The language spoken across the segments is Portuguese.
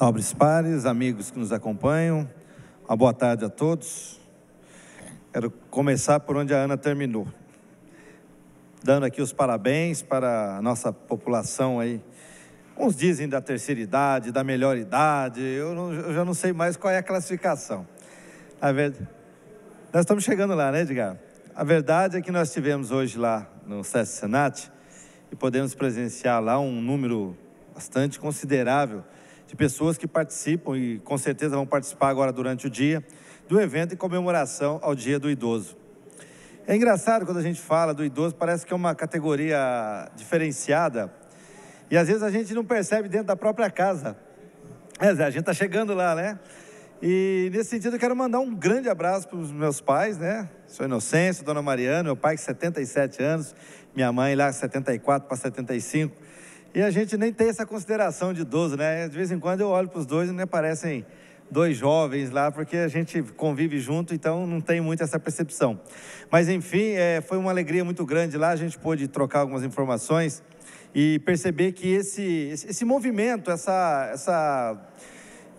Nobres pares, amigos que nos acompanham, uma boa tarde a todos. Quero começar por onde a Ana terminou, dando aqui os parabéns para a nossa população aí. Uns dizem da terceira idade, da melhor idade, eu, não, eu já não sei mais qual é a classificação. A verdade, nós estamos chegando lá, né, Edgar? A verdade é que nós tivemos hoje lá no SESC Senat e podemos presenciar lá um número bastante considerável de pessoas que participam e com certeza vão participar agora durante o dia do evento em comemoração ao Dia do Idoso. É engraçado quando a gente fala do idoso, parece que é uma categoria diferenciada e às vezes a gente não percebe dentro da própria casa. É, a gente está chegando lá, né? E nesse sentido eu quero mandar um grande abraço para os meus pais, né? Sou Inocêncio, Dona Mariana, meu pai com 77 é anos, minha mãe lá 74 para 75 e a gente nem tem essa consideração de idoso, né? De vez em quando eu olho para os dois e me aparecem dois jovens lá, porque a gente convive junto, então não tem muito essa percepção. Mas enfim, é, foi uma alegria muito grande lá, a gente pôde trocar algumas informações e perceber que esse, esse movimento, essa, essa,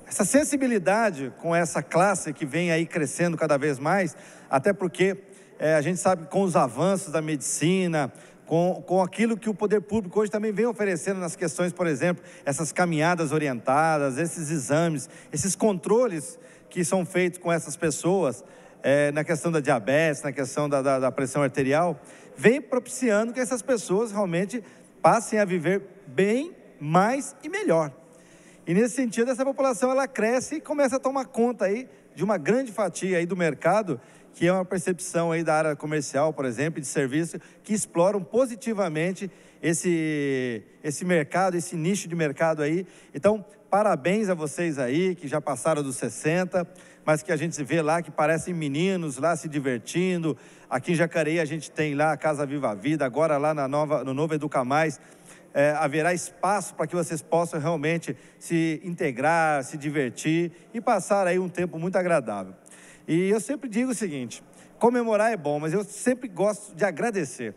essa sensibilidade com essa classe que vem aí crescendo cada vez mais, até porque é, a gente sabe que com os avanços da medicina, com, com aquilo que o poder público hoje também vem oferecendo nas questões, por exemplo, essas caminhadas orientadas, esses exames, esses controles que são feitos com essas pessoas é, na questão da diabetes, na questão da, da, da pressão arterial, vem propiciando que essas pessoas realmente passem a viver bem, mais e melhor. E nesse sentido, essa população ela cresce e começa a tomar conta aí de uma grande fatia aí do mercado que é uma percepção aí da área comercial, por exemplo, de serviço, que exploram positivamente esse, esse mercado, esse nicho de mercado aí. Então, parabéns a vocês aí que já passaram dos 60, mas que a gente vê lá que parecem meninos lá se divertindo. Aqui em Jacareí a gente tem lá a Casa Viva a Vida, agora lá na nova, no novo Educa Mais. É, haverá espaço para que vocês possam realmente se integrar, se divertir e passar aí um tempo muito agradável. E eu sempre digo o seguinte: comemorar é bom, mas eu sempre gosto de agradecer.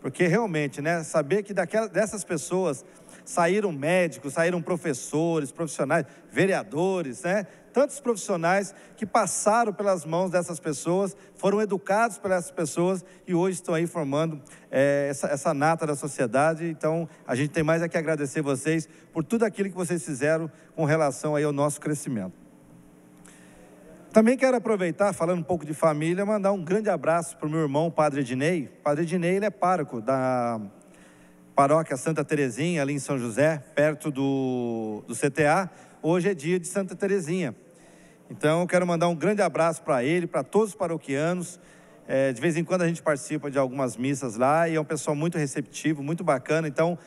Porque realmente, né, saber que daquelas, dessas pessoas saíram médicos, saíram professores, profissionais, vereadores, né? Tantos profissionais que passaram pelas mãos dessas pessoas, foram educados pelas pessoas e hoje estão aí formando é, essa, essa nata da sociedade. Então, a gente tem mais é que agradecer vocês por tudo aquilo que vocês fizeram com relação aí ao nosso crescimento. Também quero aproveitar, falando um pouco de família, mandar um grande abraço para o meu irmão, Padre Ednei. Padre Ednei, ele é pároco da paróquia Santa Terezinha, ali em São José, perto do, do CTA. Hoje é dia de Santa Terezinha. Então, quero mandar um grande abraço para ele, para todos os paroquianos. É, de vez em quando a gente participa de algumas missas lá e é um pessoal muito receptivo, muito bacana. Então,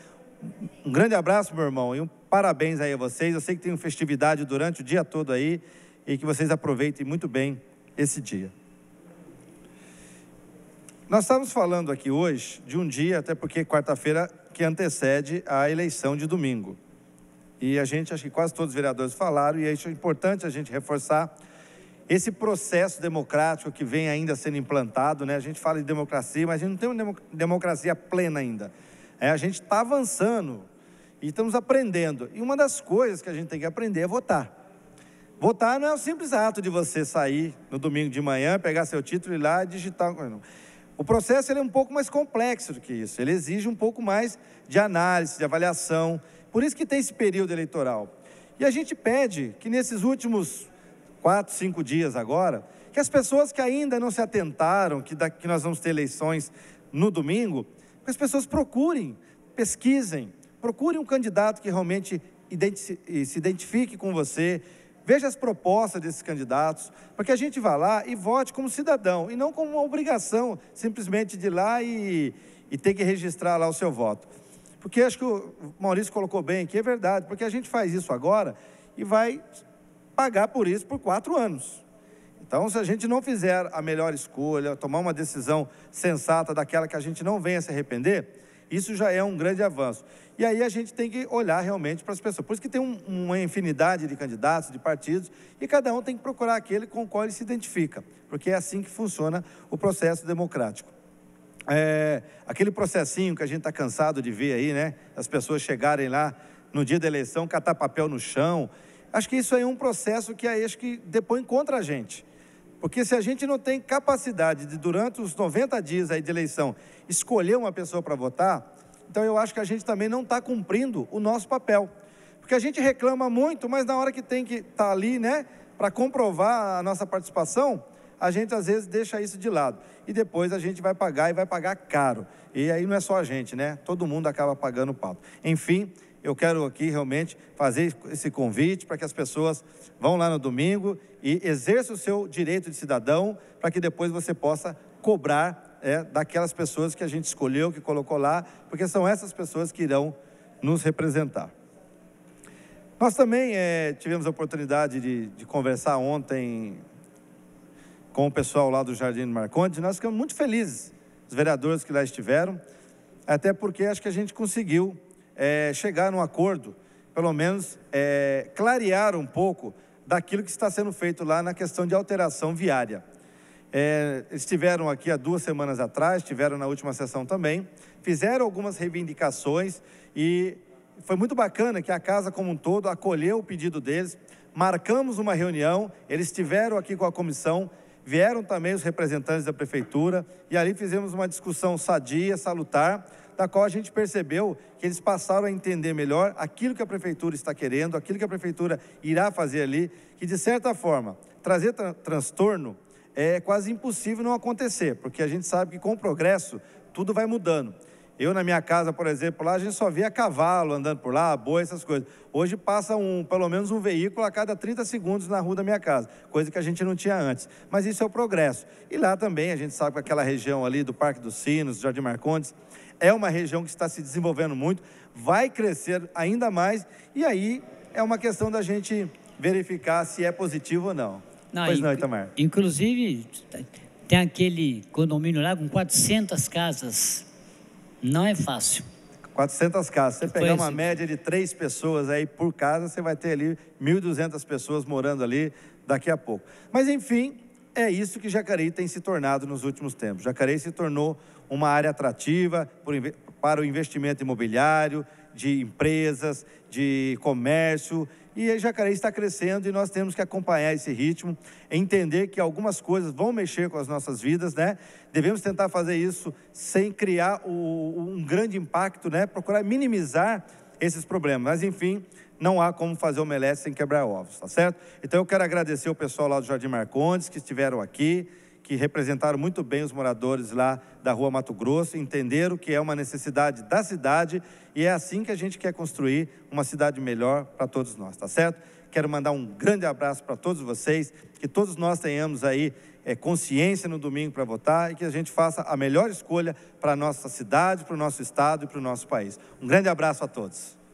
um grande abraço, meu irmão, e um parabéns aí a vocês. Eu sei que tem festividade durante o dia todo aí e que vocês aproveitem muito bem esse dia. Nós estamos falando aqui hoje de um dia, até porque quarta-feira que antecede a eleição de domingo. E a gente, acho que quase todos os vereadores falaram, e isso é importante a gente reforçar esse processo democrático que vem ainda sendo implantado, né? A gente fala de democracia, mas a gente não tem uma democracia plena ainda. É, a gente está avançando e estamos aprendendo. E uma das coisas que a gente tem que aprender é votar. Votar não é um simples ato de você sair no domingo de manhã, pegar seu título e ir lá e digitar. O processo é um pouco mais complexo do que isso. Ele exige um pouco mais de análise, de avaliação. Por isso que tem esse período eleitoral. E a gente pede que nesses últimos quatro, cinco dias agora, que as pessoas que ainda não se atentaram que, que nós vamos ter eleições no domingo, que as pessoas procurem, pesquisem, procurem um candidato que realmente identi se identifique com você, veja as propostas desses candidatos, para que a gente vá lá e vote como cidadão, e não como uma obrigação simplesmente de ir lá e, e ter que registrar lá o seu voto. Porque acho que o Maurício colocou bem que é verdade, porque a gente faz isso agora e vai pagar por isso por quatro anos. Então, se a gente não fizer a melhor escolha, tomar uma decisão sensata daquela que a gente não venha se arrepender, isso já é um grande avanço. E aí a gente tem que olhar realmente para as pessoas. Por isso que tem um, uma infinidade de candidatos, de partidos, e cada um tem que procurar aquele com o qual ele se identifica, porque é assim que funciona o processo democrático. É, aquele processinho que a gente está cansado de ver aí, né? As pessoas chegarem lá no dia da eleição, catar papel no chão. Acho que isso aí é um processo que acho que depõe contra a gente. Porque se a gente não tem capacidade de, durante os 90 dias aí de eleição, escolher uma pessoa para votar, então eu acho que a gente também não está cumprindo o nosso papel. Porque a gente reclama muito, mas na hora que tem que estar tá ali, né, para comprovar a nossa participação, a gente às vezes deixa isso de lado. E depois a gente vai pagar e vai pagar caro. E aí não é só a gente, né? Todo mundo acaba pagando o pato. Enfim, eu quero aqui realmente fazer esse convite para que as pessoas vão lá no domingo e exerça o seu direito de cidadão para que depois você possa cobrar é, daquelas pessoas que a gente escolheu, que colocou lá, porque são essas pessoas que irão nos representar. Nós também é, tivemos a oportunidade de, de conversar ontem com o pessoal lá do Jardim do Marcondes, nós ficamos muito felizes, os vereadores que lá estiveram, até porque acho que a gente conseguiu é, chegar num acordo, pelo menos é, clarear um pouco daquilo que está sendo feito lá na questão de alteração viária. É, estiveram aqui há duas semanas atrás, estiveram na última sessão também, fizeram algumas reivindicações e foi muito bacana que a casa como um todo acolheu o pedido deles. Marcamos uma reunião, eles estiveram aqui com a comissão, vieram também os representantes da prefeitura e ali fizemos uma discussão sadia, salutar da qual a gente percebeu que eles passaram a entender melhor aquilo que a prefeitura está querendo, aquilo que a prefeitura irá fazer ali, que de certa forma, trazer tra transtorno é quase impossível não acontecer, porque a gente sabe que com o progresso tudo vai mudando. Eu, na minha casa, por exemplo, lá a gente só via cavalo andando por lá, boi, essas coisas. Hoje passa um, pelo menos um veículo a cada 30 segundos na rua da minha casa, coisa que a gente não tinha antes. Mas isso é o progresso. E lá também, a gente sabe que aquela região ali do Parque dos Sinos, Jardim Marcondes, é uma região que está se desenvolvendo muito, vai crescer ainda mais, e aí é uma questão da gente verificar se é positivo ou não. não pois não, Itamar. Inclusive, tem aquele condomínio lá com 400 casas. Não é fácil. 400 casas. Você pegar uma é. média de três pessoas aí por casa, você vai ter ali 1.200 pessoas morando ali daqui a pouco. Mas, enfim, é isso que Jacareí tem se tornado nos últimos tempos. Jacareí se tornou uma área atrativa para o investimento imobiliário, de empresas, de comércio. E Jacareí está crescendo e nós temos que acompanhar esse ritmo, entender que algumas coisas vão mexer com as nossas vidas, né? Devemos tentar fazer isso sem criar o, um grande impacto, né? Procurar minimizar esses problemas. Mas, enfim, não há como fazer omelete sem quebrar ovos, tá certo? Então, eu quero agradecer o pessoal lá do Jardim Marcondes que estiveram aqui que representaram muito bem os moradores lá da Rua Mato Grosso, entenderam que é uma necessidade da cidade e é assim que a gente quer construir uma cidade melhor para todos nós, tá certo? Quero mandar um grande abraço para todos vocês, que todos nós tenhamos aí é, consciência no domingo para votar e que a gente faça a melhor escolha para a nossa cidade, para o nosso estado e para o nosso país. Um grande abraço a todos.